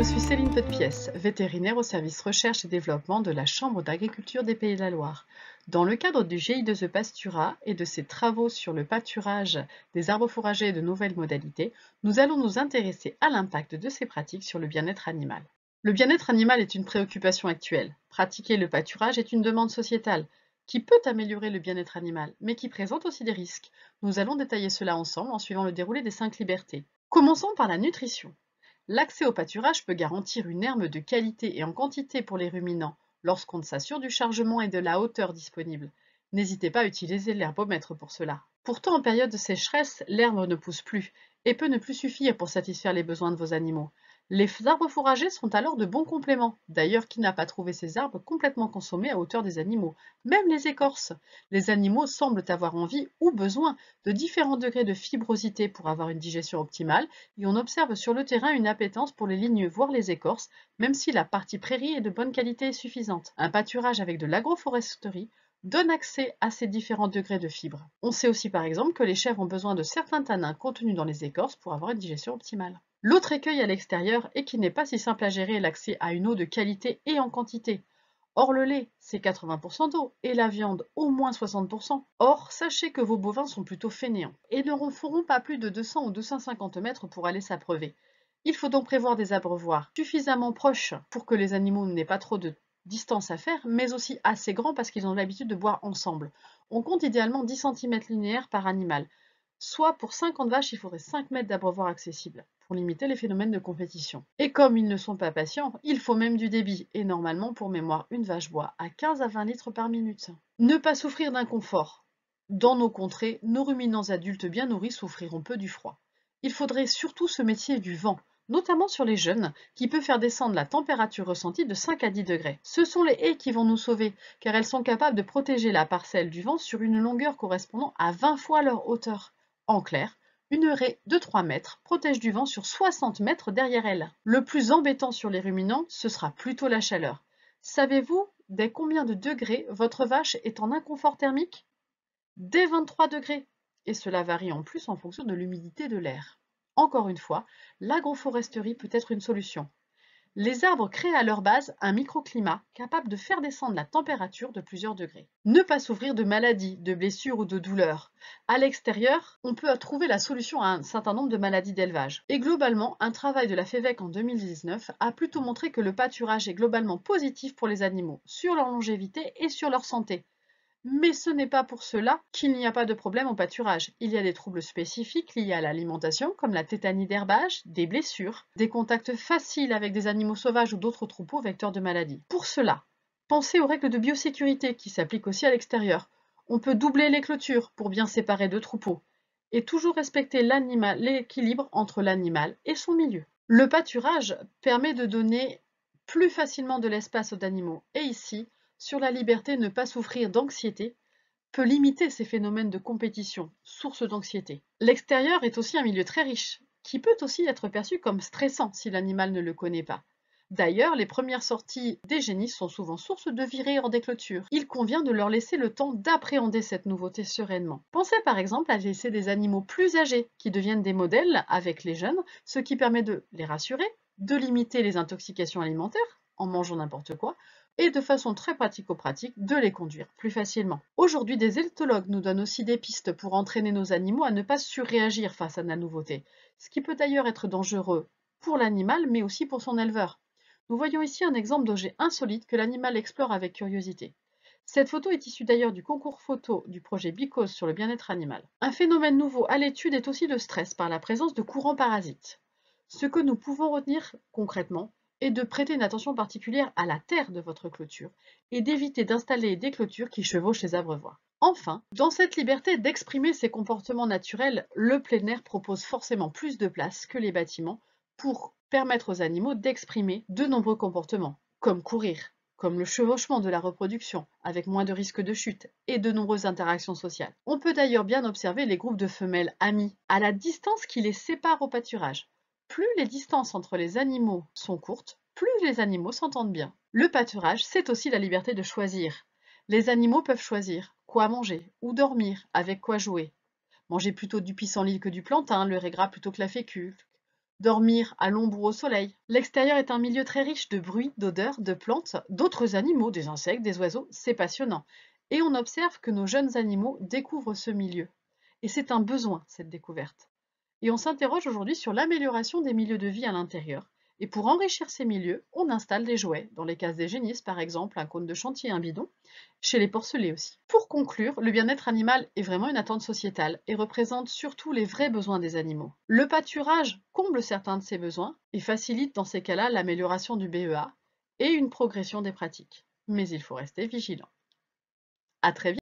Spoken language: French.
je suis Céline Petpièce, vétérinaire au service recherche et développement de la Chambre d'agriculture des Pays de la Loire. Dans le cadre du GI2E Pastura et de ses travaux sur le pâturage des arbres fourragers et de nouvelles modalités, nous allons nous intéresser à l'impact de ces pratiques sur le bien-être animal. Le bien-être animal est une préoccupation actuelle. Pratiquer le pâturage est une demande sociétale qui peut améliorer le bien-être animal, mais qui présente aussi des risques. Nous allons détailler cela ensemble en suivant le déroulé des cinq libertés. Commençons par la nutrition. L'accès au pâturage peut garantir une herbe de qualité et en quantité pour les ruminants lorsqu'on s'assure du chargement et de la hauteur disponible. N'hésitez pas à utiliser l'herbomètre pour cela. Pourtant, en période de sécheresse, l'herbe ne pousse plus et peut ne plus suffire pour satisfaire les besoins de vos animaux. Les arbres fourragés sont alors de bons compléments. D'ailleurs, qui n'a pas trouvé ces arbres complètement consommés à hauteur des animaux Même les écorces. Les animaux semblent avoir envie ou besoin de différents degrés de fibrosité pour avoir une digestion optimale et on observe sur le terrain une appétence pour les lignes voire les écorces, même si la partie prairie est de bonne qualité et suffisante. Un pâturage avec de l'agroforesterie donne accès à ces différents degrés de fibres. On sait aussi par exemple que les chèvres ont besoin de certains tanins contenus dans les écorces pour avoir une digestion optimale. L'autre écueil à l'extérieur est qu'il n'est pas si simple à gérer l'accès à une eau de qualité et en quantité. Or, le lait, c'est 80% d'eau et la viande, au moins 60%. Or, sachez que vos bovins sont plutôt fainéants et ne feront pas plus de 200 ou 250 mètres pour aller s'appreuver. Il faut donc prévoir des abreuvoirs suffisamment proches pour que les animaux n'aient pas trop de distance à faire, mais aussi assez grands parce qu'ils ont l'habitude de boire ensemble. On compte idéalement 10 cm linéaires par animal. Soit pour 50 vaches, il faudrait 5 mètres d'abreuvoir accessible pour limiter les phénomènes de compétition. Et comme ils ne sont pas patients, il faut même du débit, et normalement, pour mémoire, une vache boit à 15 à 20 litres par minute. Ne pas souffrir d'inconfort. Dans nos contrées, nos ruminants adultes bien nourris souffriront peu du froid. Il faudrait surtout se métier du vent, notamment sur les jeunes, qui peut faire descendre la température ressentie de 5 à 10 degrés. Ce sont les haies qui vont nous sauver, car elles sont capables de protéger la parcelle du vent sur une longueur correspondant à 20 fois leur hauteur. En clair, une raie de 3 mètres protège du vent sur 60 mètres derrière elle. Le plus embêtant sur les ruminants, ce sera plutôt la chaleur. Savez-vous dès combien de degrés votre vache est en inconfort thermique Dès 23 degrés. Et cela varie en plus en fonction de l'humidité de l'air. Encore une fois, l'agroforesterie peut être une solution. Les arbres créent à leur base un microclimat capable de faire descendre la température de plusieurs degrés. Ne pas s'ouvrir de maladies, de blessures ou de douleurs. À l'extérieur, on peut trouver la solution à un certain nombre de maladies d'élevage. Et globalement, un travail de la FEVEC en 2019 a plutôt montré que le pâturage est globalement positif pour les animaux, sur leur longévité et sur leur santé mais ce n'est pas pour cela qu'il n'y a pas de problème au pâturage. Il y a des troubles spécifiques liés à l'alimentation, comme la tétanie d'herbage, des blessures, des contacts faciles avec des animaux sauvages ou d'autres troupeaux vecteurs de maladies. Pour cela, pensez aux règles de biosécurité qui s'appliquent aussi à l'extérieur. On peut doubler les clôtures pour bien séparer deux troupeaux et toujours respecter l'équilibre entre l'animal et son milieu. Le pâturage permet de donner plus facilement de l'espace aux animaux et ici, sur la liberté ne pas souffrir d'anxiété peut limiter ces phénomènes de compétition, source d'anxiété. L'extérieur est aussi un milieu très riche, qui peut aussi être perçu comme stressant si l'animal ne le connaît pas. D'ailleurs, les premières sorties des génies sont souvent source de virées hors des clôtures. Il convient de leur laisser le temps d'appréhender cette nouveauté sereinement. Pensez par exemple à laisser des animaux plus âgés qui deviennent des modèles avec les jeunes, ce qui permet de les rassurer, de limiter les intoxications alimentaires, en mangeant n'importe quoi, et de façon très pratico-pratique de les conduire plus facilement. Aujourd'hui, des éthologues nous donnent aussi des pistes pour entraîner nos animaux à ne pas surréagir face à la nouveauté, ce qui peut d'ailleurs être dangereux pour l'animal mais aussi pour son éleveur. Nous voyons ici un exemple d'objet insolite que l'animal explore avec curiosité. Cette photo est issue d'ailleurs du concours photo du projet Bicose sur le bien-être animal. Un phénomène nouveau à l'étude est aussi le stress par la présence de courants parasites. Ce que nous pouvons retenir concrètement, et de prêter une attention particulière à la terre de votre clôture et d'éviter d'installer des clôtures qui chevauchent les abreuvoirs. Enfin, dans cette liberté d'exprimer ses comportements naturels, le plein air propose forcément plus de place que les bâtiments pour permettre aux animaux d'exprimer de nombreux comportements, comme courir, comme le chevauchement de la reproduction, avec moins de risques de chute et de nombreuses interactions sociales. On peut d'ailleurs bien observer les groupes de femelles amies à la distance qui les sépare au pâturage, plus les distances entre les animaux sont courtes, plus les animaux s'entendent bien. Le pâturage, c'est aussi la liberté de choisir. Les animaux peuvent choisir quoi manger, où dormir, avec quoi jouer. Manger plutôt du pissenlit que du plantain, le régras plutôt que la fécule. Dormir à l'ombre ou au soleil. L'extérieur est un milieu très riche de bruits, d'odeurs, de plantes, d'autres animaux, des insectes, des oiseaux, c'est passionnant. Et on observe que nos jeunes animaux découvrent ce milieu. Et c'est un besoin, cette découverte et on s'interroge aujourd'hui sur l'amélioration des milieux de vie à l'intérieur. Et pour enrichir ces milieux, on installe des jouets, dans les cases des génisses par exemple, un cône de chantier, un bidon, chez les porcelets aussi. Pour conclure, le bien-être animal est vraiment une attente sociétale et représente surtout les vrais besoins des animaux. Le pâturage comble certains de ces besoins et facilite dans ces cas-là l'amélioration du BEA et une progression des pratiques. Mais il faut rester vigilant. A très vite